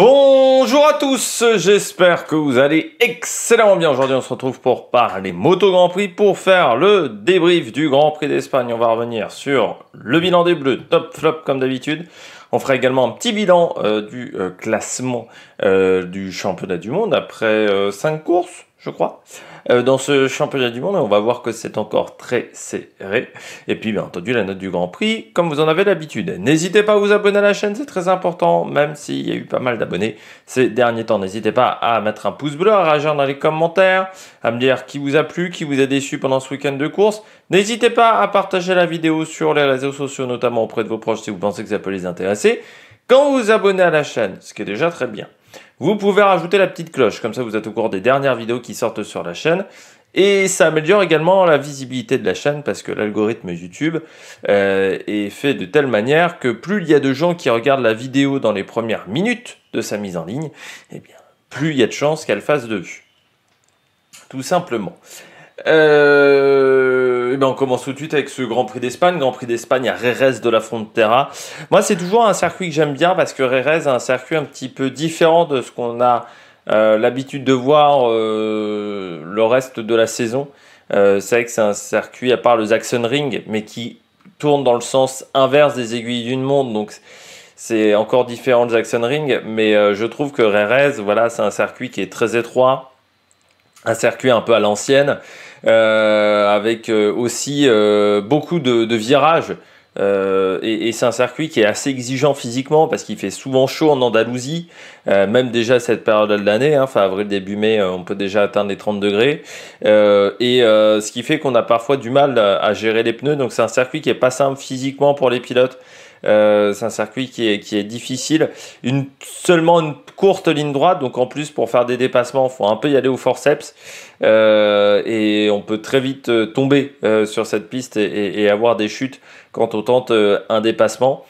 Bonjour à tous, j'espère que vous allez excellemment bien. Aujourd'hui, on se retrouve pour parler Moto Grand Prix pour faire le débrief du Grand Prix d'Espagne. On va revenir sur le bilan des Bleus, top flop comme d'habitude. On fera également un petit bilan euh, du euh, classement euh, du championnat du monde après 5 courses je crois, euh, dans ce championnat du monde. on va voir que c'est encore très serré. Et puis, bien entendu, la note du Grand Prix, comme vous en avez l'habitude. N'hésitez pas à vous abonner à la chaîne, c'est très important, même s'il y a eu pas mal d'abonnés ces derniers temps. N'hésitez pas à mettre un pouce bleu, à réagir dans les commentaires, à me dire qui vous a plu, qui vous a déçu pendant ce week-end de course. N'hésitez pas à partager la vidéo sur les réseaux sociaux, notamment auprès de vos proches si vous pensez que ça peut les intéresser. Quand vous vous abonnez à la chaîne, ce qui est déjà très bien, vous pouvez rajouter la petite cloche, comme ça vous êtes au courant des dernières vidéos qui sortent sur la chaîne. Et ça améliore également la visibilité de la chaîne parce que l'algorithme YouTube euh, est fait de telle manière que plus il y a de gens qui regardent la vidéo dans les premières minutes de sa mise en ligne, eh bien, plus il y a de chances qu'elle fasse de vues. Tout simplement. Euh eh ben, on commence tout de suite avec ce Grand Prix d'Espagne. Grand Prix d'Espagne à Rérez de la Frontera. Moi, c'est toujours un circuit que j'aime bien parce que Rerez a un circuit un petit peu différent de ce qu'on a euh, l'habitude de voir euh, le reste de la saison. Euh, c'est vrai que c'est un circuit, à part le Jackson Ring, mais qui tourne dans le sens inverse des aiguilles d'une montre. Donc, c'est encore différent de Jackson Ring, mais je trouve que Rérez, voilà, c'est un circuit qui est très étroit, un circuit un peu à l'ancienne. Euh, avec euh, aussi euh, beaucoup de, virages. et, c'est un circuit qui est assez exigeant physiquement parce qu'il fait souvent chaud en Andalousie, même déjà cette période de l'année, enfin hein, avril, début mai, on peut déjà atteindre les 30 degrés. et ce qui fait qu'on a parfois du mal à, gérer les pneus. Donc c'est un circuit qui est pas simple physiquement pour les pilotes. c'est un circuit qui est, qui est difficile. Une, seulement une courte ligne droite, donc en plus pour faire des dépassements, faut un peu y aller au forceps euh, et on peut très vite euh, tomber euh, sur cette piste et, avoir des chutes quand on tente un dépassement.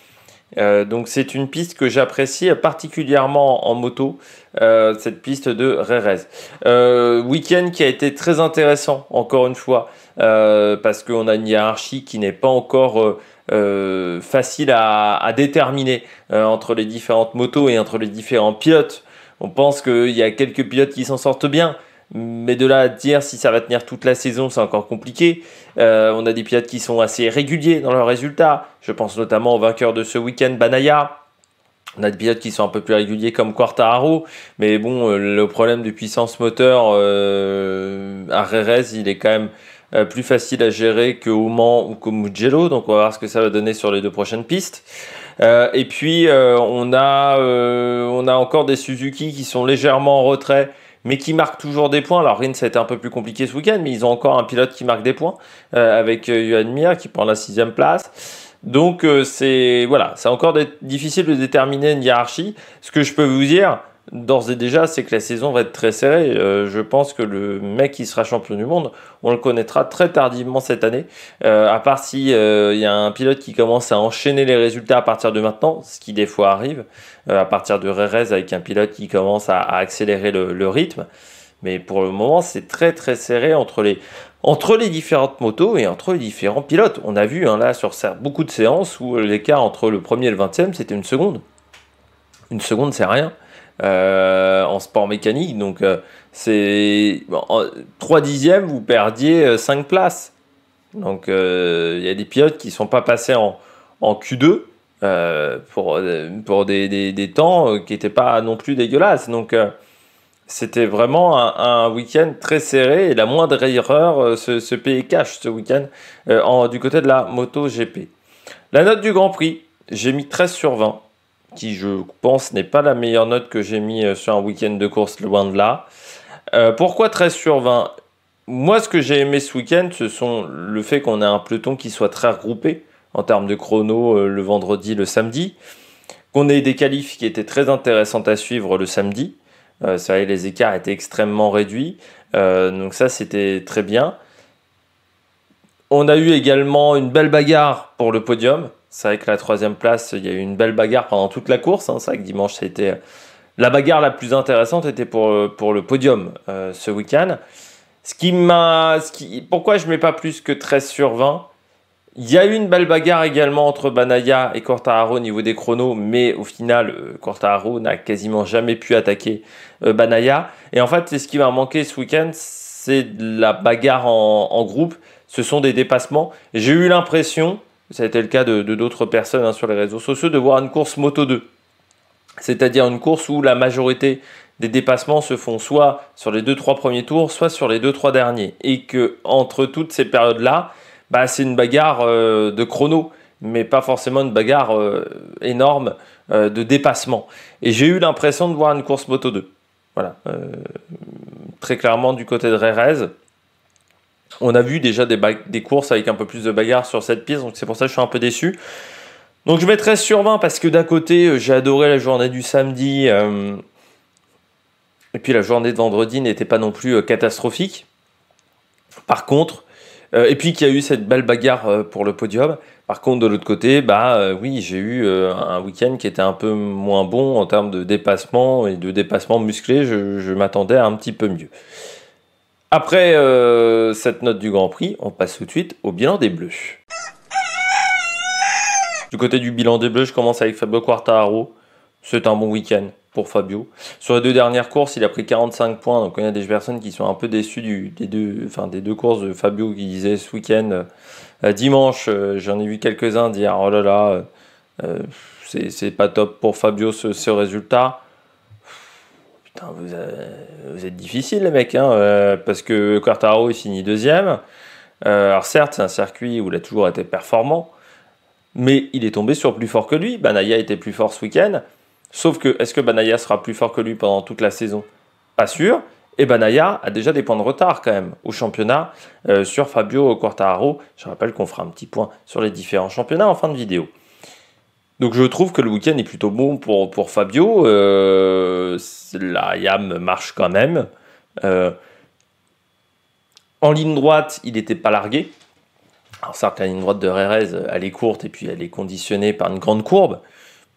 donc c'est une piste que j'apprécie particulièrement en moto, cette piste de Rerez. week-end qui a été très intéressant, encore une fois, parce qu'on a une hiérarchie qui n'est pas encore euh, facile à, déterminer euh, entre les différentes motos et entre les différents pilotes. On pense qu'il y a quelques pilotes qui s'en sortent bien, mais de là à dire si ça va tenir toute la saison, c'est encore compliqué. Euh, on a des pilotes qui sont assez réguliers dans leurs résultats. Je pense notamment au vainqueur de ce week-end, Banaya, on a des pilotes qui sont un peu plus réguliers comme Quartararo, mais bon, le problème de puissance moteur à il est quand même euh, plus facile à gérer que au ou que Donc on va voir ce que ça va donner sur les deux prochaines pistes. Euh, et puis euh, on a on a encore des Suzuki qui sont légèrement en retrait. Mais qui marquent toujours des points. Alors Rin, ça a été un peu plus compliqué ce week-end, mais ils ont encore un pilote qui marque des points avec Yuan Mir qui prend la sixième place. Donc c'est voilà, c'est encore difficile de déterminer une hiérarchie. Ce que je peux vous dire, d'ores et déjà, c'est que la saison va être très serrée. Euh, je pense que le mec qui sera champion du monde, on le connaîtra très tardivement cette année. Euh, à part si euh, il y a un pilote qui commence à enchaîner les résultats à partir de maintenant, ce qui des fois arrive, à partir de Rerez avec un pilote qui commence à, accélérer le, rythme. Mais pour le moment, c'est très très serré entre les, entre les différentes motos et entre les différents pilotes. On a vu hein, là sur beaucoup de séances où l'écart entre le premier et le 20 c'était une seconde. Une seconde, c'est rien. Euh, en sport mécanique. Donc, euh, c'est bon, 3 dixièmes, vous perdiez 5 euh, places. Donc, il y a des pilotes qui sont pas passés en, Q2 pour, des, temps qui n'étaient pas non plus dégueulasses. Donc, c'était vraiment un, week-end très serré et la moindre erreur se, paye payait cash ce week-end du côté de la moto GP. La note du Grand Prix, j'ai mis 13 sur 20 qui je pense n'est pas la meilleure note que j'ai mis euh, sur un week-end de course loin de là. Euh, pourquoi 13 sur 20 Moi, ce que j'ai aimé ce week-end, ce sont le fait qu'on a un peloton qui soit très regroupé en termes de chrono euh, le vendredi, le samedi, qu'on ait des qualifs qui étaient très intéressantes à suivre le samedi. ça les écarts étaient extrêmement réduits, donc ça c'était très bien. On a eu également une belle bagarre pour le podium. C'est vrai que la troisième place, il y a eu une belle bagarre pendant toute la course. Hein. C'est vrai que dimanche, ça euh, la bagarre la plus intéressante était pour, euh, pour le podium euh, ce week-end. Ce qui m'a, pourquoi je ne mets pas plus que 13 sur 20 Il y a eu une belle bagarre également entre Banaya et Cortaro au niveau des chronos, mais au final, Cortaro n'a quasiment jamais pu attaquer Banaya. Et en fait, c'est ce qui m'a manqué ce week-end, c'est la bagarre en, groupe. Ce sont des dépassements. J'ai eu l'impression, ça a été le cas de d'autres personnes hein, sur les réseaux sociaux, de voir une course Moto 2. C'est-à-dire une course où la majorité des dépassements se font soit sur les 2-3 premiers tours, soit sur les 2-3 derniers. Et que entre toutes ces périodes-là, bah, c'est une bagarre euh, de chrono, mais pas forcément une bagarre euh, énorme euh, de dépassement. Et j'ai eu l'impression de voir une course Moto 2. Voilà. très clairement du côté de Rerez. On a vu déjà des, courses avec un peu plus de bagarre sur cette piste, donc c'est pour ça que je suis un peu déçu. Donc je vais sur 20 parce que d'un côté, euh, j'ai adoré la journée du samedi. Euh, et puis la journée de vendredi n'était pas non plus euh, catastrophique. Par contre, et puis qu'il y a eu cette belle bagarre pour le podium. Par contre, de l'autre côté, bah oui, j'ai eu un week-end qui était un peu moins bon en termes de dépassement et de dépassement musclé. Je, je m'attendais à un petit peu mieux. Après euh, cette note du Grand Prix, on passe tout de suite au bilan des Bleus. Du côté du bilan des Bleus, je commence avec Fabio Quartararo. C'est un bon week-end pour Fabio. Sur les deux dernières courses, il a pris 45 points. Donc, il y a des personnes qui sont un peu déçues des, deux, courses de Fabio qui disaient ce week-end, euh, dimanche, euh, j'en ai vu quelques-uns dire Oh là là, c'est pas top pour Fabio ce résultat. Putain, euh, vous, êtes difficile les mecs, hein, euh, parce que Quartaro il finit deuxième. Euh, alors certes, c'est un circuit où il a toujours été performant, mais il est tombé sur plus fort que lui. Banaya était plus fort ce week-end. Sauf que, est-ce que Banaya sera plus fort que lui pendant toute la saison Pas sûr. Et Banaya a déjà des points de retard quand même au championnat sur Fabio Quartararo. Je rappelle qu'on fera un petit point sur les différents championnats en fin de vidéo. Donc je trouve que le week-end est plutôt bon pour, pour Fabio. Euh, la YAM marche quand même. Euh, en ligne droite, il n'était pas largué. Alors certes, la ligne droite de Rerez, elle est courte et puis elle est conditionnée par une grande courbe.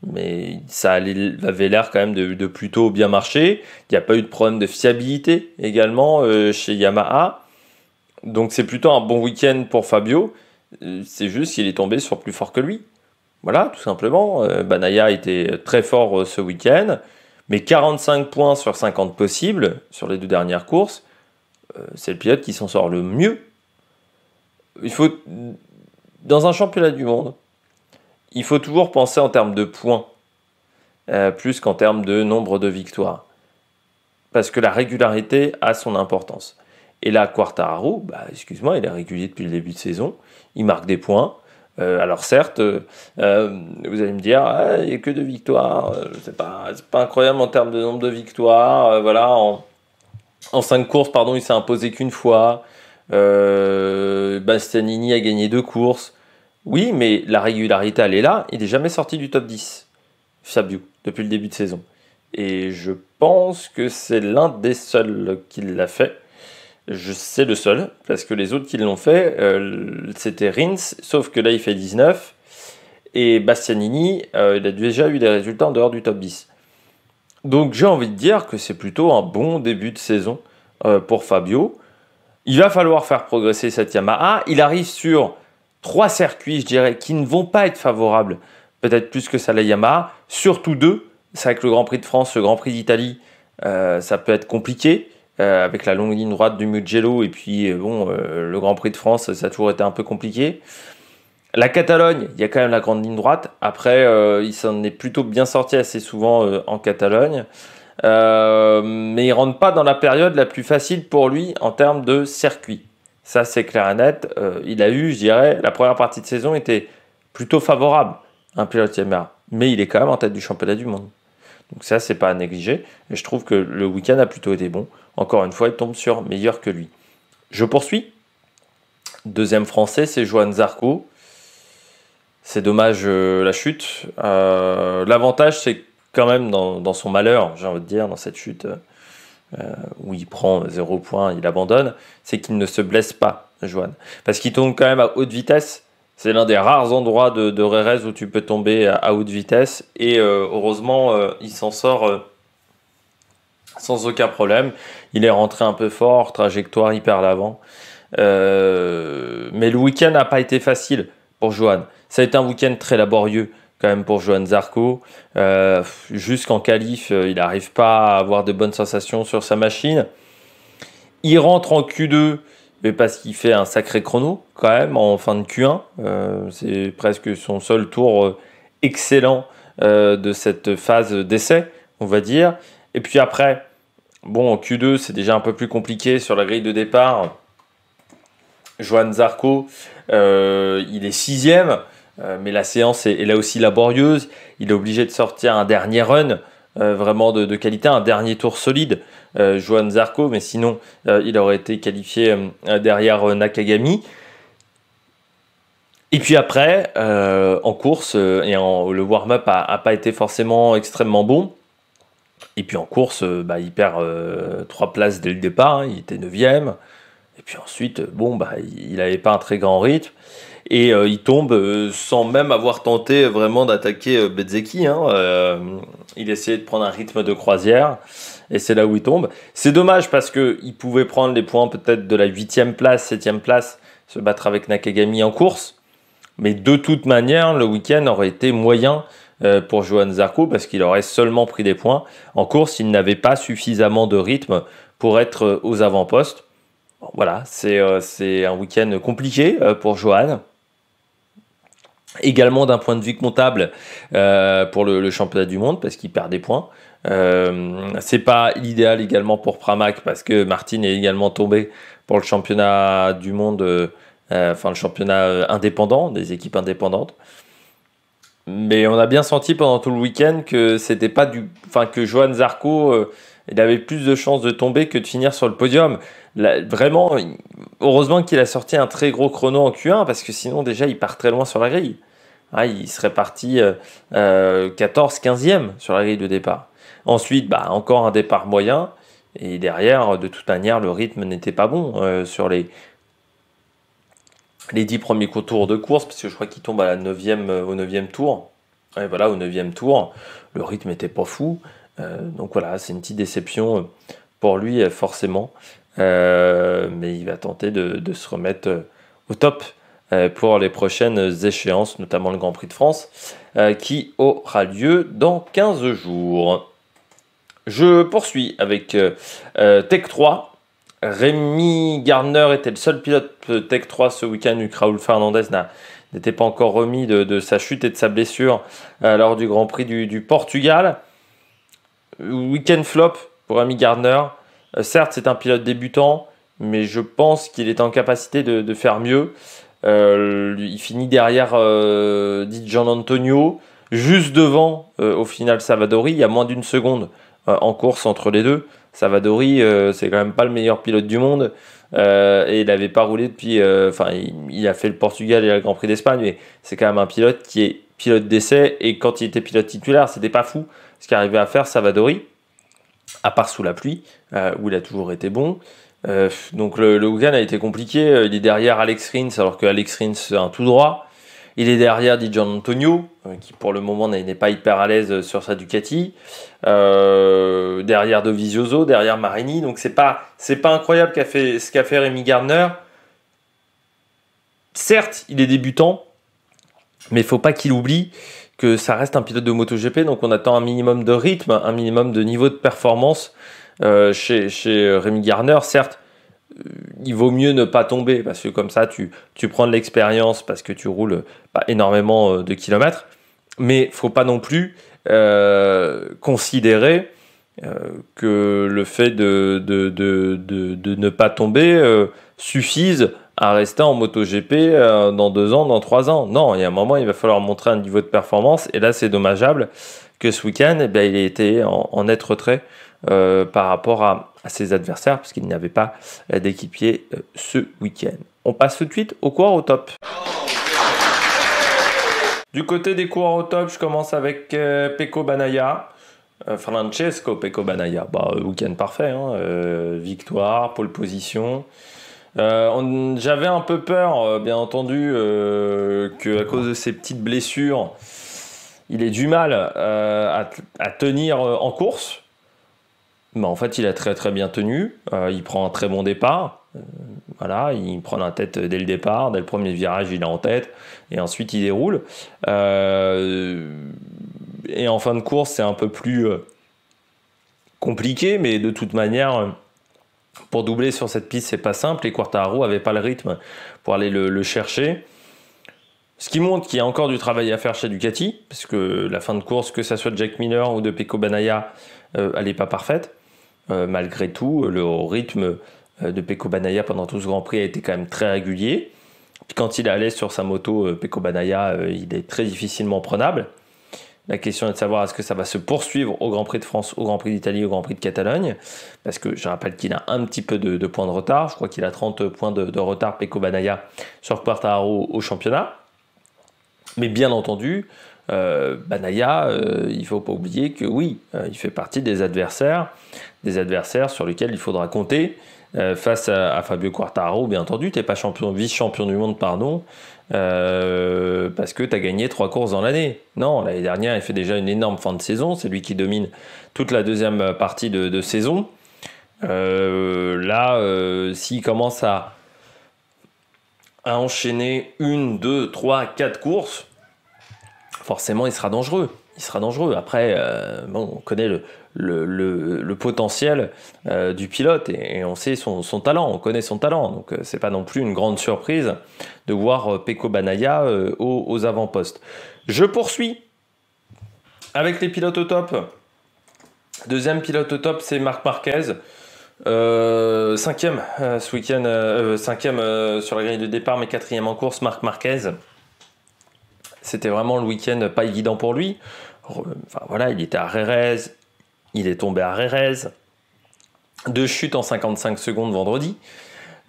Mais ça avait l'air quand même de, plutôt bien marcher. Il n'y a pas eu de problème de fiabilité également euh, chez Yamaha. Donc c'est plutôt un bon week-end pour Fabio. C'est juste qu'il est tombé sur plus fort que lui. Voilà, tout simplement. Euh, Banaya était très fort euh, ce week-end, mais 45 points sur 50 possibles sur les deux dernières courses, euh, c'est le pilote qui s'en sort le mieux. Il faut, dans un championnat du monde, il faut toujours penser en termes de points, plus qu'en termes de nombre de victoires. Parce que la régularité a son importance. Et là, Quartararo, bah, excuse-moi, il est régulier depuis le début de saison, il marque des points, euh, alors certes, euh, euh, vous allez me dire, ah, il n'y a que deux victoires, c'est pas, pas incroyable en termes de nombre de victoires. voilà, en, cinq courses, pardon, il s'est imposé qu'une fois. Bastianini a gagné deux courses. Oui, mais la régularité, elle est là. Il n'est jamais sorti du top 10, Fabio, depuis le début de saison. Et je pense que c'est l'un des seuls qui l'a fait. Je sais le seul, parce que les autres qui l'ont fait, euh, c'était Rins, sauf que là il fait 19, et Bastianini, euh, il a déjà eu des résultats en dehors du top 10. Donc j'ai envie de dire que c'est plutôt un bon début de saison euh, pour Fabio. Il va falloir faire progresser cette Yamaha. Il arrive sur trois circuits, je dirais, qui ne vont pas être favorables, peut-être plus que ça la Yamaha, surtout deux. C'est avec le Grand Prix de France, le Grand Prix d'Italie, ça peut être compliqué. Euh, avec la longue ligne droite du Mugello et puis euh, bon, euh, le Grand Prix de France, ça a toujours été un peu compliqué. La Catalogne, il y a quand même la grande ligne droite. Après, il s'en est plutôt bien sorti assez souvent en Catalogne. mais il rentre pas dans la période la plus facile pour lui en termes de circuit. Ça, c'est clair et net. il a eu, je dirais, la première partie de saison était plutôt favorable un pilote Yamaha. Mais il est quand même en tête du championnat du monde. Donc ça, c'est pas à négliger. Et je trouve que le week-end a plutôt été bon. Encore une fois, il tombe sur meilleur que lui. Je poursuis. Deuxième français, c'est Joan Zarco. C'est dommage euh, la chute. Euh, l'avantage, c'est quand même dans, son malheur, j'ai envie de dire, dans cette chute euh, où il prend 0 point, il abandonne, c'est qu'il ne se blesse pas, Johan. Parce qu'il tombe quand même à haute vitesse. C'est l'un des rares endroits de, de où tu peux tomber à haute vitesse. Et heureusement, il s'en sort sans aucun problème. Il est rentré un peu fort, trajectoire hyper l'avant. Euh, mais le week-end n'a pas été facile pour Johan. Ça a été un week-end très laborieux quand même pour Johan Zarco. Euh, jusqu'en qualif, euh, il n'arrive pas à avoir de bonnes sensations sur sa machine. Il rentre en Q2, mais parce qu'il fait un sacré chrono quand même en fin de Q1. C'est presque son seul tour excellent de cette phase d'essai, on va dire. Et puis après, Bon, en Q2, c'est déjà un peu plus compliqué sur la grille de départ. Joan Zarco, euh, il est sixième, euh, mais la séance est, là aussi laborieuse. Il est obligé de sortir un dernier run euh, vraiment de, qualité, un dernier tour solide, Joan Zarco, mais sinon, il aurait été qualifié derrière Nakagami. Et puis après, en course et le warm-up n'a pas été forcément extrêmement bon. Et puis en course, euh, bah, il perd euh, trois places dès le départ, hein, il était 9ème. Et puis ensuite, euh, bon, bah, il n'avait pas un très grand rythme. Et il tombe sans même avoir tenté vraiment d'attaquer Bezeki. Hein, il essayait de prendre un rythme de croisière. Et c'est là où il tombe. C'est dommage parce qu'il pouvait prendre les points peut-être de la 8ème place, 7ème place, se battre avec Nakagami en course. Mais de toute manière, le week-end aurait été moyen euh, pour Johan Zarco parce qu'il aurait seulement pris des points. En course, il n'avait pas suffisamment de rythme pour être euh, aux avant-postes. voilà, euh, c'est un week-end compliqué pour Johan. Également d'un point de vue comptable pour le, championnat du monde parce qu'il perd des points. Euh, c'est pas l'idéal également pour Pramac parce que Martin est également tombé pour le championnat du monde, enfin le championnat indépendant, des équipes indépendantes. Mais on a bien senti pendant tout le week-end que c'était pas du, enfin que Johan Zarco, euh, il avait plus de chances de tomber que de finir sur le podium. vraiment, heureusement qu'il a sorti un très gros chrono en Q1 parce que sinon déjà il part très loin sur la grille. Ah, il serait parti 14, euh, 15e euh, sur la grille de départ. Ensuite, bah, encore un départ moyen. Et derrière, de toute manière, le rythme n'était pas bon sur les les dix premiers tours de course, parce que je crois qu'il tombe à la 9 euh, au 9e tour. Et voilà, au 9e tour, le rythme n'était pas fou. Euh, donc voilà, c'est une petite déception euh, pour lui, forcément. mais il va tenter de, se remettre au top pour les prochaines échéances, notamment le Grand Prix de France, qui aura lieu dans 15 jours. Je poursuis avec Tech 3, Rémi Gardner était le seul pilote Tech 3 ce week-end. Raoul Fernandez n'était pas encore remis de, sa chute et de sa blessure euh, lors du Grand Prix du, Portugal. Week-end flop pour Rémi Gardner. Euh, certes, c'est un pilote débutant, mais je pense qu'il est en capacité de, faire mieux. Euh, il finit derrière dit Antonio, juste devant au final Salvadori. Il y a moins d'une seconde en course entre les deux. Savadori, euh, c'est quand même pas le meilleur pilote du monde. Euh, et il n'avait pas roulé depuis. Euh, enfin, il, a fait le Portugal et le Grand Prix d'Espagne, mais c'est quand même un pilote qui est pilote d'essai. Et quand il était pilote titulaire, c'était pas fou ce qu'arrivait à faire Savadori, à part sous la pluie, où il a toujours été bon. donc le, le a été compliqué. Il est derrière Alex Rins, alors que Alex Rins est un tout droit. Il est derrière Di Gian Antonio, euh, qui pour le moment n'est pas hyper à l'aise euh, sur sa Ducati. Euh, derrière Dovizioso, derrière Marini. Donc c'est pas, pas incroyable ce qu'a fait Rémi Gardner. Certes, il est débutant, mais il faut pas qu'il oublie que ça reste un pilote de MotoGP. Donc on attend un minimum de rythme, un minimum de niveau de performance chez, chez Rémi Gardner. Certes, euh, il vaut mieux ne pas tomber parce que comme ça tu, tu prends de l'expérience parce que tu roules euh, pas énormément euh, de kilomètres mais faut pas non plus considérer que le fait de, de, de, ne pas tomber suffise à rester en MotoGP dans deux ans, dans trois ans. Non, il y a un moment, il va falloir montrer un niveau de performance. Et là, c'est dommageable que ce week-end, eh ben, il ait été en, en net retrait euh, par rapport à, ses adversaires, puisqu'il n'y avait pas d'équipier euh, ce week-end. On passe tout de suite au coureurs au top. Du côté des coureurs au top, je commence avec Peco euh, Pecco Banaya. Francesco Peco Banaya, bah, week-end parfait, hein, victoire, pole position. j'avais un peu peur, bien entendu, que à cause de ses petites blessures, il ait du mal à, tenir en course. Bah, en fait, il a très très bien tenu. Euh, il prend un très bon départ. Euh, voilà, il prend la tête dès le départ, dès le premier virage, il est en tête, et ensuite il déroule. Euh, et en fin de course, c'est un peu plus compliqué, mais de toute manière, pour doubler sur cette piste, c'est pas simple. Et Quartaro avait pas le rythme pour aller le, chercher. Ce qui montre qu'il y a encore du travail à faire chez Ducati, parce que la fin de course, que ça soit Jack Miller ou de Pecco Banaya, elle n'est pas parfaite. Euh, malgré tout. Euh, le rythme euh, de Peko Banaya pendant tout ce Grand Prix a été quand même très régulier. Puis quand il allait sur sa moto, Peko Banaya, il est très difficilement prenable. La question est de savoir est-ce que ça va se poursuivre au Grand Prix de France, au Grand Prix d'Italie, au Grand Prix de Catalogne. Parce que je rappelle qu'il a un petit peu de, points de retard. Je crois qu'il a 30 points de, retard, Peko Banaya, sur Quartaro au championnat. Mais bien entendu, euh, Banaya, euh, il ne faut pas oublier que oui, euh, il fait partie des adversaires, des adversaires sur lesquels il faudra compter face à, Fabio Quartaro. Bien entendu, tu n'es pas champion, vice-champion du monde, pardon, parce que tu as gagné trois courses dans l'année. Non, l'année dernière, il fait déjà une énorme fin de saison. C'est lui qui domine toute la deuxième partie de, saison. là, s'il commence à, à enchaîner une, deux, trois, quatre courses, forcément il sera dangereux. Il sera dangereux. Après, euh, on connaît le, potentiel euh, du pilote et, on sait son, talent, on connaît son talent. Donc ce euh, c'est pas non plus une grande surprise de voir Peko Banaya aux, avant-postes. Je poursuis avec les pilotes au top. Deuxième pilote au top, c'est Marc Marquez. cinquième ce week-end, cinquième sur la grille de départ, mais quatrième en course, Marc Marquez c'était vraiment le week-end pas évident pour lui. voilà, il était à Rérez, il est tombé à Rérez. Deux chutes en 55 secondes vendredi,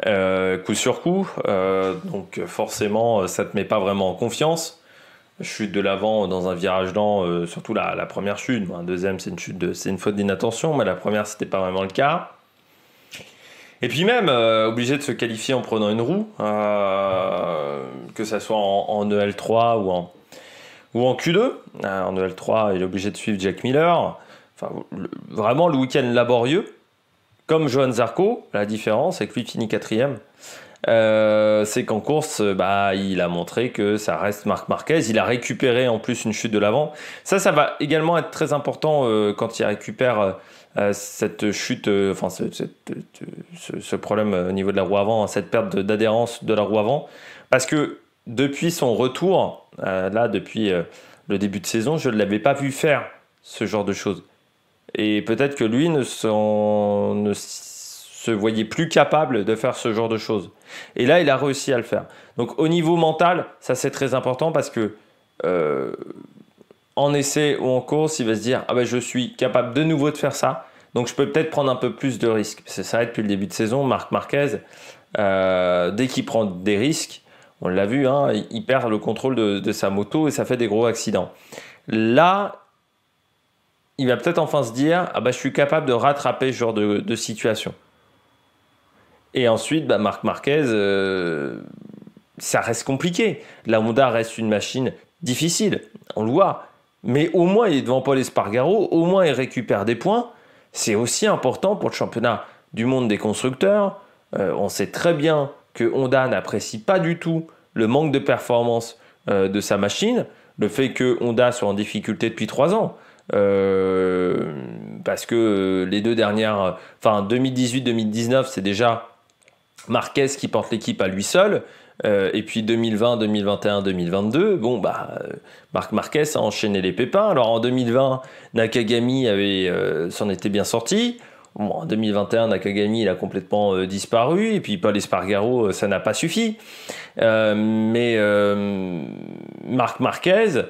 euh, coup sur coup. Euh, donc forcément, ça ne te met pas vraiment en confiance. Chute de l'avant dans un virage lent, euh, surtout la, première chute. deuxième, c'est une chute, de, c'est une faute d'inattention, mais la première, c'était pas vraiment le cas. Et puis même, euh, obligé de se qualifier en prenant une roue, euh, que ça soit en, en, EL3 ou en, ou en Q2. Euh, en EL3, il est obligé de suivre Jack Miller. Enfin, vraiment le week-end laborieux. Comme Johan Zarco, la différence, c'est que lui finit quatrième. c'est qu'en course, bah, il a montré que ça reste Marc Marquez. Il a récupéré en plus une chute de l'avant. Ça, ça va également être très important quand il récupère euh, cette chute, euh, enfin ce, euh, problème au niveau de la roue avant, hein, cette perte d'adhérence de la roue avant, parce que depuis son retour, là depuis le début de saison, je ne l'avais pas vu faire ce genre de choses. Et peut-être que lui ne, se voyait plus capable de faire ce genre de choses. Et là, il a réussi à le faire. Donc au niveau mental, ça c'est très important parce que en essai ou en course, il va se dire ah ben je suis capable de nouveau de faire ça, donc je peux peut-être prendre un peu plus de risques. C'est ça depuis le début de saison, Marc Marquez, euh, dès qu'il prend des risques, on l'a vu, hein, il perd le contrôle de, sa moto et ça fait des gros accidents. Là, il va peut-être enfin se dire ah ben, je suis capable de rattraper ce genre de, situation. Et ensuite, ben, Marc Marquez, euh, ça reste compliqué. La Honda reste une machine difficile, on le voit mais au moins il est devant Paul Espargaro, au moins il récupère des points. C'est aussi important pour le championnat du monde des constructeurs. Euh, on sait très bien que Honda n'apprécie pas du tout le manque de performance euh, de sa machine, le fait que Honda soit en difficulté depuis trois ans. Euh, parce que les deux dernières, enfin 2018-2019, c'est déjà Marquez qui porte l'équipe à lui seul. Euh, et puis 2020, 2021, 2022, bon, bah, euh, Marc Marquez a enchaîné les pépins. Alors en 2020, Nakagami avait, euh, s'en était bien sorti. en 2021, Nakagami, il a complètement disparu. Et puis Paul Espargaro, ça n'a pas suffi. mais Marc Marquez,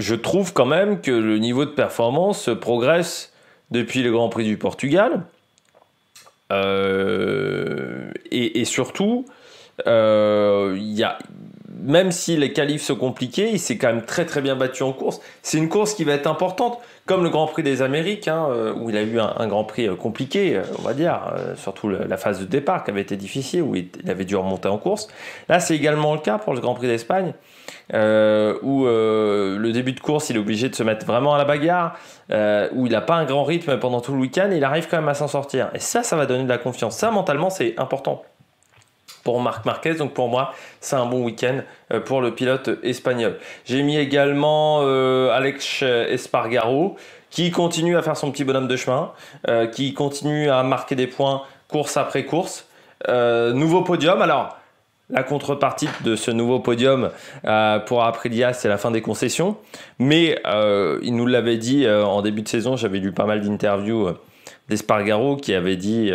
je trouve quand même que le niveau de performance progresse depuis le Grand Prix du Portugal. Euh, et, surtout, euh, il y a même si les qualifs sont compliqués il s'est quand même très très bien battu en course. C'est une course qui va être importante, comme le Grand Prix des Amériques, hein, euh, où il a eu un, Grand Prix compliqué, on va dire, surtout la phase de départ qui avait été difficile, où il avait dû remonter en course. Là, c'est également le cas pour le Grand Prix d'Espagne. Euh, où euh, le début de course, il est obligé de se mettre vraiment à la bagarre, euh, où il n'a pas un grand rythme pendant tout le week-end, il arrive quand même à s'en sortir. Et ça, ça va donner de la confiance. Ça, mentalement, c'est important pour Marc Marquez. Donc pour moi, c'est un bon week-end pour le pilote espagnol. J'ai mis également Alex Espargaro, qui continue à faire son petit bonhomme de chemin, qui continue à marquer des points course après course. nouveau podium, alors la contrepartie de ce nouveau podium euh, pour Aprilia, c'est la fin des concessions. Mais euh, il nous l'avait dit euh, en début de saison, j'avais lu pas mal d'interviews d'Espargaro qui avait dit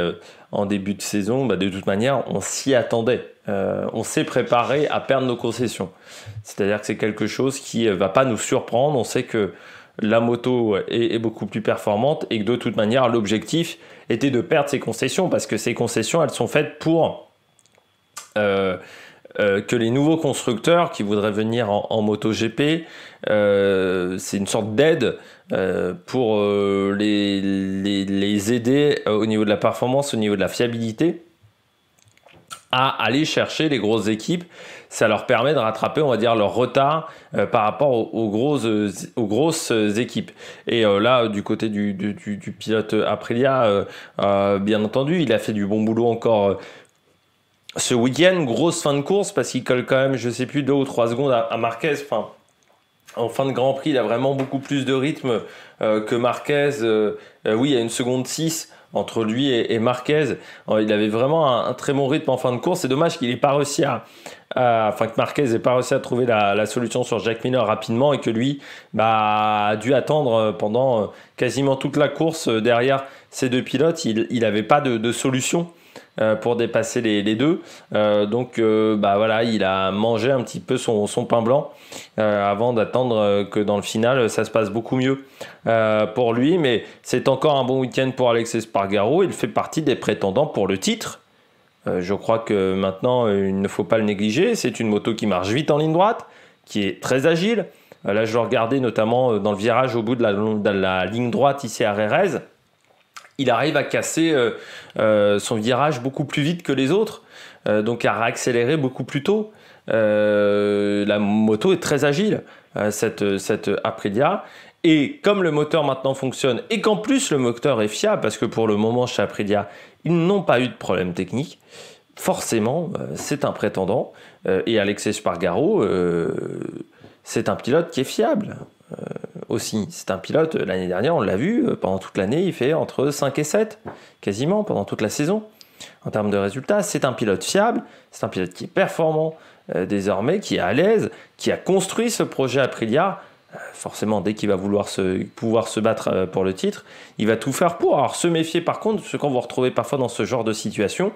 en début de saison, bah, de toute manière, on s'y attendait. on s'est préparé à perdre nos concessions. C'est-à-dire que c'est quelque chose qui ne va pas nous surprendre. On sait que la moto est, est beaucoup plus performante et que de toute manière, l'objectif était de perdre ses concessions parce que ces concessions, elles sont faites pour euh, euh, que les nouveaux constructeurs qui voudraient venir en, en MotoGP, euh, c'est une sorte d'aide pour les, les, aider au niveau de la performance, au niveau de la fiabilité, à aller chercher les grosses équipes. Ça leur permet de rattraper, on va dire, leur retard par rapport aux, grosses, aux grosses équipes. Et là, du côté du, du, du pilote Aprilia, bien entendu, il a fait du bon boulot encore ce week-end, grosse fin de course parce qu'il colle quand même, je sais plus, deux ou trois secondes à, Marquez. en fin de Grand Prix, il a vraiment beaucoup plus de rythme euh, que Marquez. Euh, euh, oui, il y a une seconde 6 entre lui et, Marquez. il avait vraiment un, très bon rythme en fin de course. C'est dommage qu'il n'ait pas réussi à, que Marquez n'ait pas réussi à trouver la, solution sur Jack Miller rapidement et que lui, bah, a dû attendre pendant quasiment toute la course derrière ces deux pilotes. Il n'avait pas de solution euh, pour dépasser les, deux. Euh, donc euh, bah voilà, il a mangé un petit peu son, pain blanc avant d'attendre que dans le final ça se passe beaucoup mieux pour lui. Mais c'est encore un bon week-end pour Alexis Spargaro. Il fait partie des prétendants pour le titre. je crois que maintenant il ne faut pas le négliger. C'est une moto qui marche vite en ligne droite, qui est très agile. Là, je vais regardais notamment dans le virage au bout de la, de la ligne droite ici à Rérez il arrive à casser euh, euh, son virage beaucoup plus vite que les autres, euh, donc à réaccélérer beaucoup plus tôt. la moto est très agile, cette, cette Aprilia. Et comme le moteur maintenant fonctionne et qu'en plus le moteur est fiable, parce que pour le moment chez Aprilia, ils n'ont pas eu de problème technique, forcément, c'est un prétendant. et Alexis Spargaro, c'est un pilote qui est fiable. Euh, aussi. C'est un pilote, euh, l'année dernière, on l'a vu, euh, pendant toute l'année, il fait entre 5 et 7, quasiment, pendant toute la saison. En termes de résultats, c'est un pilote fiable, c'est un pilote qui est performant désormais, qui est à l'aise, qui a construit ce projet Aprilia. Euh, forcément, dès qu'il va vouloir se, pouvoir se battre pour le titre, il va tout faire pour. Alors, se méfier par contre, ce qu'on vous retrouvez parfois dans ce genre de situation,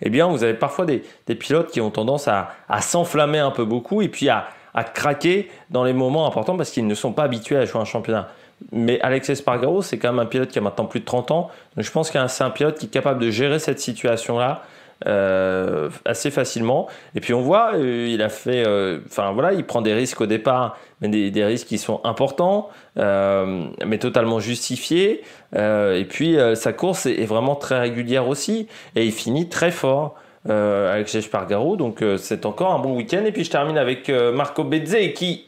et eh bien, vous avez parfois des, des pilotes qui ont tendance à s'enflammer un peu beaucoup et puis à, à craquer dans les moments importants parce qu'ils ne sont pas habitués à jouer un championnat. Mais Alexis Espargaro, c'est quand même un pilote qui a maintenant plus de 30 ans. je pense que c'est un pilote qui est capable de gérer cette situation-là. Euh, assez facilement. Et puis on voit, euh, il a fait, euh, enfin voilà, il prend des risques au départ, mais des, risques qui sont importants, mais totalement justifiés. et puis sa course est, vraiment très régulière aussi, et il finit très fort. Euh, avec chez Pargarou, Donc euh, c'est encore un bon week-end. Et puis je termine avec euh, Marco Bezze qui,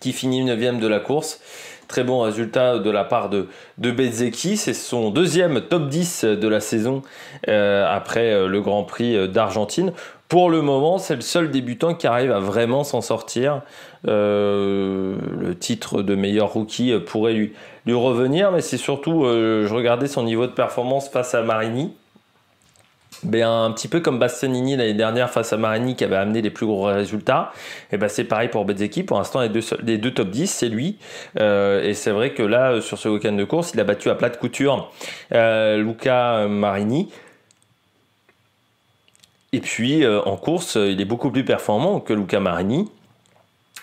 qui finit 9ème de la course. Très bon résultat de la part de, de C'est son deuxième top 10 de la saison après le Grand Prix d'Argentine. Pour le moment, c'est le seul débutant qui arrive à vraiment s'en sortir. le titre de meilleur rookie pourrait lui, lui revenir, mais c'est surtout, je regardais son niveau de performance face à Marini. Ben, un petit peu comme Bastianini l'année dernière face à Marini qui avait amené les plus gros résultats, et ben, c'est pareil pour Bezzecchi Pour l'instant, les deux, top 10, c'est lui. Euh, et c'est vrai que là, euh, sur ce week-end de course, il a battu à plat de couture euh, Luca Marini. Et puis en course, il est beaucoup plus performant que Luca Marini.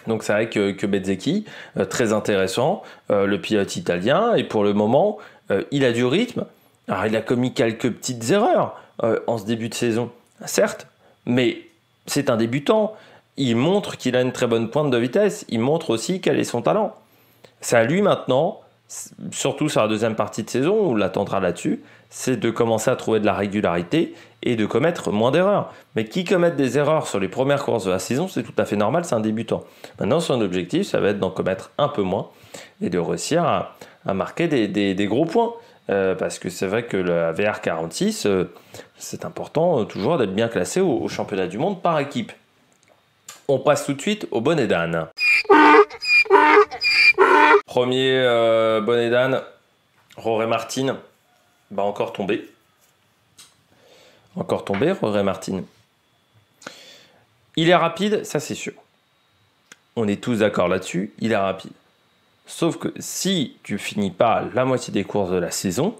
Donc c'est vrai que, que très intéressant, le pilote italien. Et pour le moment, il a du rythme. Alors il a commis quelques petites erreurs. Euh, en ce début de saison. Certes, mais c'est un débutant. Il montre qu'il a une très bonne pointe de vitesse. Il montre aussi quel est son talent. C'est à lui maintenant, surtout sur la deuxième partie de saison, où l'attendra là-dessus, c'est de commencer à trouver de la régularité et de commettre moins d'erreurs. Mais qui commet des erreurs sur les premières courses de la saison, c'est tout à fait normal, c'est un débutant. Maintenant, son objectif, ça va être d'en commettre un peu moins et de réussir à, marquer des gros points. Euh, parce que c'est vrai que la VR 46, c'est important euh, toujours d'être bien classé au, championnat du monde par équipe. On passe tout de suite au bonnet d'âne. Premier euh, bonnet d'âne, Roré Martin, bah encore tombé. Encore tombé, Roré Martin. Il est rapide, ça c'est sûr. On est tous d'accord là-dessus, il est rapide. Sauf que si tu finis pas la moitié des courses de la saison,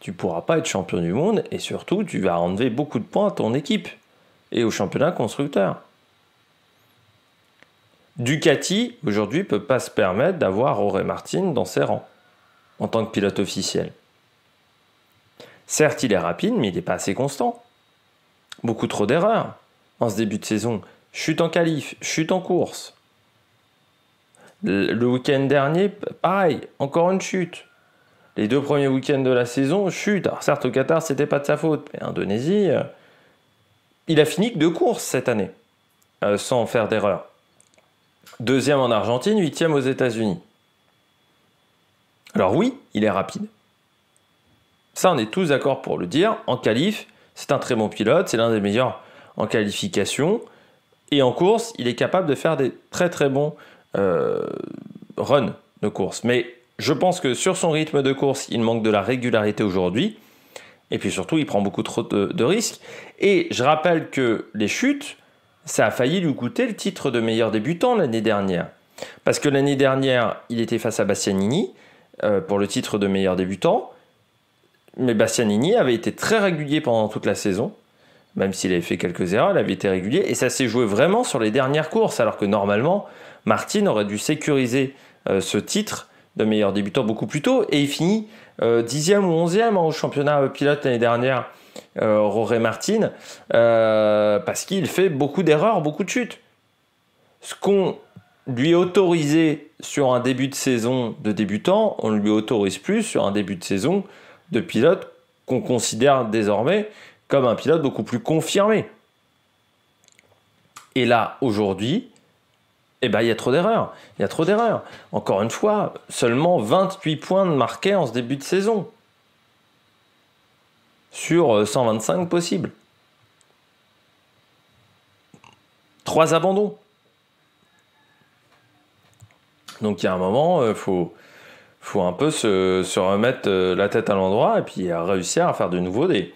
tu pourras pas être champion du monde et surtout tu vas enlever beaucoup de points à ton équipe et au championnat constructeur. Ducati aujourd'hui peut pas se permettre d'avoir Auré Martin dans ses rangs en tant que pilote officiel. Certes, il est rapide, mais il n'est pas assez constant. Beaucoup trop d'erreurs. En ce début de saison, chute en qualif, chute en course. Le week-end dernier, pareil, encore une chute. Les deux premiers week-ends de la saison, chute. Alors certes, au Qatar, c'était pas de sa faute, mais Indonésie, euh, il a fini que deux courses cette année, euh, sans faire d'erreur. Deuxième en Argentine, huitième aux États-Unis. Alors oui, il est rapide. Ça, on est tous d'accord pour le dire. En qualif, c'est un très bon pilote, c'est l'un des meilleurs en qualification. Et en course, il est capable de faire des très très bons euh, run de course. Mais je pense que sur son rythme de course, il manque de la régularité aujourd'hui. Et puis surtout, il prend beaucoup trop de, risques. Et je rappelle que les chutes, ça a failli lui coûter le titre de meilleur débutant l'année dernière. Parce que l'année dernière, il était face à Bastianini euh, pour le titre de meilleur débutant. Mais Bastianini avait été très régulier pendant toute la saison. Même s'il avait fait quelques erreurs, il avait été régulier. Et ça s'est joué vraiment sur les dernières courses. Alors que normalement, Martin aurait dû sécuriser euh, ce titre de meilleur débutant beaucoup plus tôt et il finit euh, dixième ou onzième au championnat euh, pilote l'année dernière. Roré Martin, parce qu'il fait beaucoup d'erreurs, beaucoup de chutes. Ce qu'on lui autorisait sur un début de saison de débutant, on ne lui autorise plus sur un début de saison de pilote qu'on considère désormais comme un pilote beaucoup plus confirmé. Et là, aujourd'hui, eh bien, il y a trop d'erreurs. Il y a trop d'erreurs. Encore une fois, seulement 28 points de marqués en ce début de saison. Sur 125 euh, possibles. Trois abandons. Donc il y a un moment, il euh, faut, faut un peu se, remettre euh, la tête à l'endroit et puis réussir à faire de nouveau des,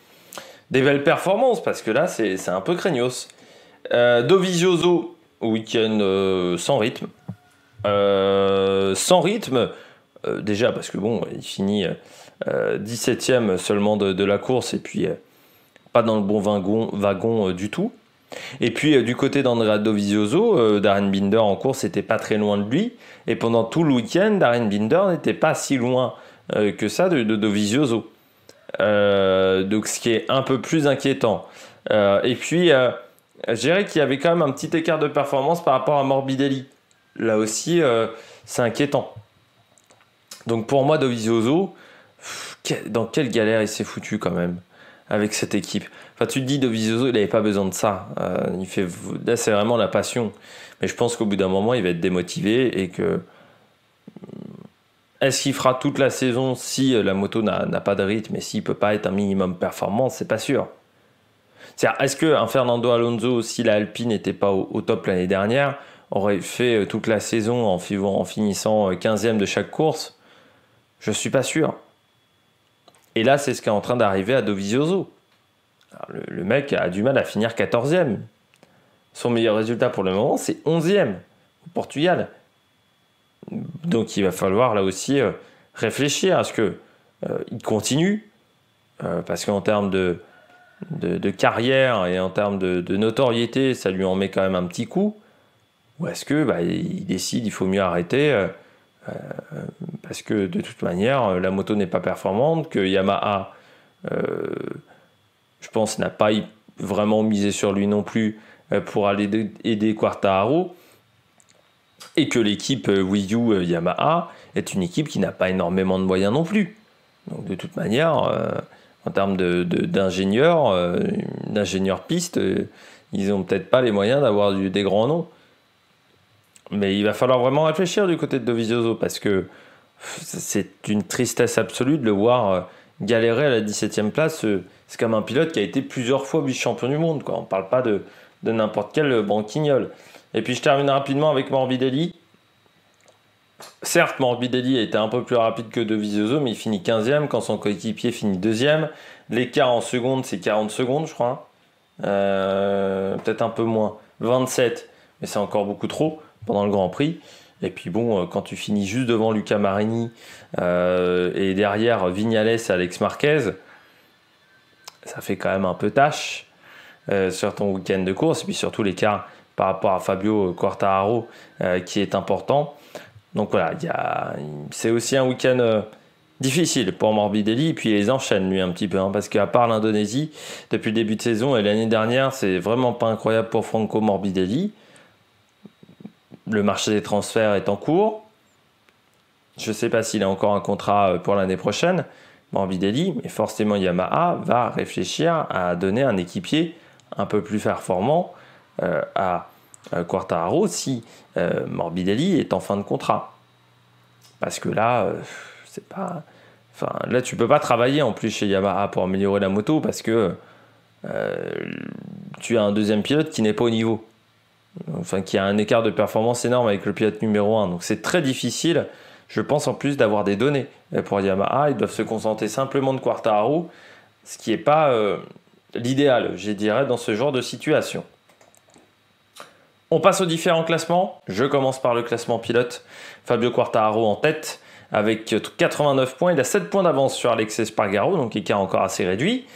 des belles performances parce que là, c'est un peu craignos. Euh, week-end euh, sans rythme. Euh, sans rythme, euh, déjà parce que bon, il finit 17ème seulement de, la course et puis pas dans le bon wagon, du tout. Et puis du côté d'Andrea Dovizioso, Darren Binder en course n'était pas très loin de lui. Et pendant tout le week-end, Darren Binder n'était pas si loin que ça de, de donc ce qui est un peu plus inquiétant. et puis euh, je dirais qu'il y avait quand même un petit écart de performance par rapport à Morbidelli. Là aussi, euh, c'est inquiétant. Donc pour moi, Dovizioso, dans quelle galère il s'est foutu quand même avec cette équipe. Enfin, tu te dis, Dovizioso, il n'avait pas besoin de ça. Euh, il fait, c'est vraiment la passion. Mais je pense qu'au bout d'un moment, il va être démotivé et que. Hmm, est-ce qu'il fera toute la saison si la moto n'a pas de rythme et s'il peut pas être un minimum performance C'est pas sûr est-ce qu'un Fernando Alonso, si la Alpine n'était pas au, top l'année dernière, aurait fait euh, toute la saison en, finissant 15e euh, de chaque course Je suis pas sûr. Et là, c'est ce qui est en train d'arriver à Dovizioso. le, mec a du mal à finir 14e. Son meilleur résultat pour le moment, c'est 11e au Portugal. Donc il va falloir là aussi euh, réfléchir à ce que il continue, parce qu'en termes de, de, carrière et en termes de, notoriété, ça lui en met quand même un petit coup Ou est-ce que bah, il décide il faut mieux arrêter euh, euh, parce que de toute manière euh, la moto n'est pas performante, que Yamaha, je pense, n'a pas vraiment misé sur lui non plus pour aller aider Quartararo et que l'équipe Wii U Yamaha est une équipe qui n'a pas énormément de moyens non plus. Donc de toute manière, en termes d'ingénieurs, de, d'ingénieurs euh, pistes, euh, ils n'ont peut-être pas les moyens d'avoir des grands noms. Mais il va falloir vraiment réfléchir du côté de Dovizioso parce que c'est une tristesse absolue de le voir euh, galérer à la 17e place. C'est comme un pilote qui a été plusieurs fois vice-champion du monde. On ne parle pas de, de n'importe quel banquignol. Et puis je termine rapidement avec Morbidelli. Certes, Morbidelli a été un peu plus rapide que De mais il finit 15e quand son coéquipier finit 2e. L'écart en secondes, c'est 40 secondes, je crois. Euh, peut-être un peu moins. 27, mais c'est encore beaucoup trop pendant le Grand Prix. Et puis bon, euh, quand tu finis juste devant Luca Marini euh, et derrière Vignales et Alex Marquez, ça fait quand même un peu tâche sur ton week-end de course. Et puis surtout l'écart par rapport à Fabio Quartararo qui est important. Donc voilà, c'est aussi un week-end euh, difficile pour Morbidelli, et puis il les enchaîne lui un petit peu, hein, parce qu'à part l'Indonésie, depuis le début de saison et l'année dernière, c'est vraiment pas incroyable pour Franco Morbidelli. Le marché des transferts est en cours. Je ne sais pas s'il a encore un contrat euh, pour l'année prochaine, Morbidelli, mais forcément Yamaha va réfléchir à donner un équipier un peu plus performant euh, à euh, Quartararo si euh, Morbidelli est en fin de contrat. Parce que là, euh, c'est pas. Enfin, là, tu peux pas travailler en plus chez Yamaha pour améliorer la moto parce que tu as un deuxième pilote qui n'est pas au niveau. Enfin, qui a un écart de performance énorme avec le pilote numéro 1. Donc, c'est très difficile, je pense, en plus d'avoir des données. pour Yamaha, ils doivent se concentrer simplement de Quartararo, ce qui n'est pas l'idéal, je dirais, dans ce genre de situation. On passe aux différents classements. Je commence par le classement pilote. Fabio Quartararo en tête avec 89 points. Il a 7 points d'avance sur Alex Spargaro, donc écart encore assez réduit.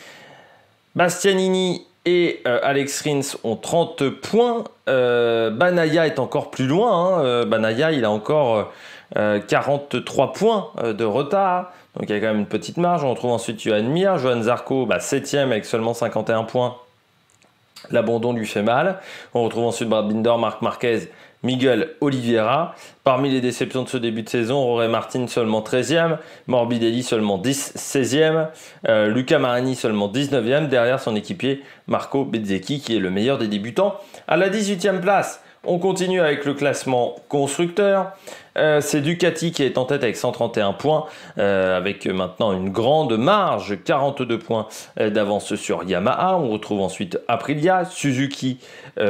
Bastianini et euh, Alex Rins ont 30 points. Euh, Banaya est encore plus loin. Hein. Euh, Banaya, il a encore 43 points de retard. Donc il y a quand même une petite marge. On retrouve ensuite Johan Mir, Johan Zarco, 7 bah, e avec seulement 51 points. L'abandon lui fait mal. On retrouve ensuite Brad Binder, Marc Marquez, Miguel Oliveira. Parmi les déceptions de ce début de saison, Rory Martin seulement 13e, Morbidelli seulement 10, 16e, euh, Luca Marini seulement 19e, derrière son équipier Marco Bezzecchi qui est le meilleur des débutants à la 18e place. On continue avec le classement constructeur. Euh, c'est Ducati qui est en tête avec 131 points, euh, avec maintenant une grande marge, 42 points euh, d'avance sur Yamaha. On retrouve ensuite Aprilia, Suzuki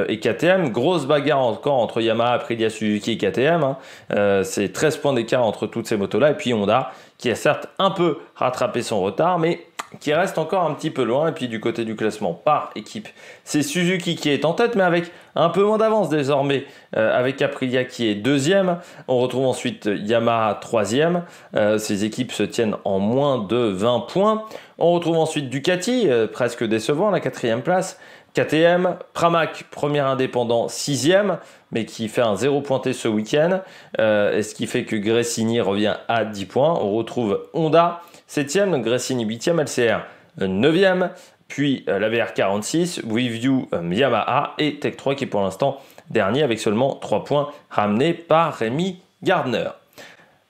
et KTM. Grosse bagarre encore entre Yamaha, Aprilia, Suzuki et KTM. Hein. c'est 13 points d'écart entre toutes ces motos-là. Et puis Honda, qui a certes un peu rattrapé son retard, mais qui reste encore un petit peu loin. Et puis du côté du classement par équipe, c'est Suzuki qui est en tête, mais avec un peu moins d'avance désormais, euh, avec Aprilia qui est deuxième. On retrouve ensuite Yamaha troisième. Euh, ces équipes se tiennent en moins de 20 points. On retrouve ensuite Ducati, euh, presque décevant, la quatrième place. KTM, Pramac, premier indépendant, sixième, mais qui fait un zéro pointé ce week-end, et ce qui fait que Gressini revient à 10 points. On retrouve Honda, 7e, Grassini 8e, LCR 9e, puis euh, la VR46, WeView euh, Yamaha et Tech 3 qui est pour l'instant dernier avec seulement 3 points ramenés par Rémi Gardner.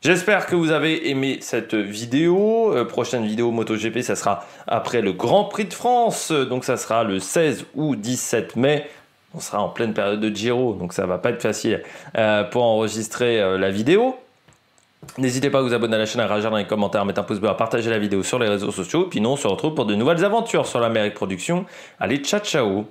J'espère que vous avez aimé cette vidéo. Euh, prochaine vidéo MotoGP, ça sera après le Grand Prix de France. Donc ça sera le 16 ou 17 mai. On sera en pleine période de Giro, donc ça ne va pas être facile pour enregistrer la vidéo. N'hésitez pas à vous abonner à la chaîne, à réagir dans les commentaires, à mettre un pouce bleu, à partager la vidéo sur les réseaux sociaux. Puis nous, on se retrouve pour de nouvelles aventures sur l'Amérique Production. Allez, ciao ciao